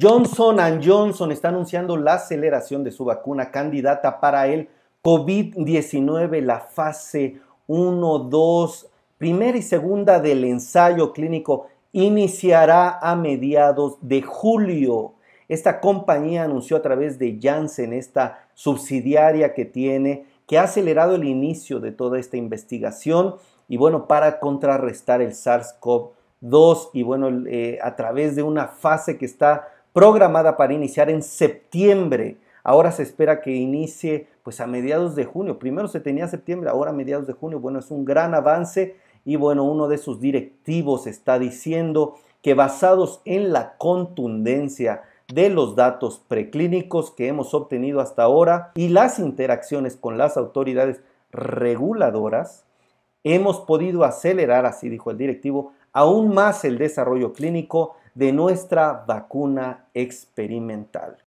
Johnson Johnson está anunciando la aceleración de su vacuna candidata para el COVID-19, la fase 1, 2, primera y segunda del ensayo clínico iniciará a mediados de julio. Esta compañía anunció a través de Janssen, esta subsidiaria que tiene, que ha acelerado el inicio de toda esta investigación y bueno, para contrarrestar el SARS-CoV-2 y bueno, eh, a través de una fase que está programada para iniciar en septiembre. Ahora se espera que inicie pues a mediados de junio. Primero se tenía septiembre, ahora a mediados de junio. Bueno, es un gran avance y bueno, uno de sus directivos está diciendo que basados en la contundencia de los datos preclínicos que hemos obtenido hasta ahora y las interacciones con las autoridades reguladoras, hemos podido acelerar, así dijo el directivo, aún más el desarrollo clínico de nuestra vacuna experimental.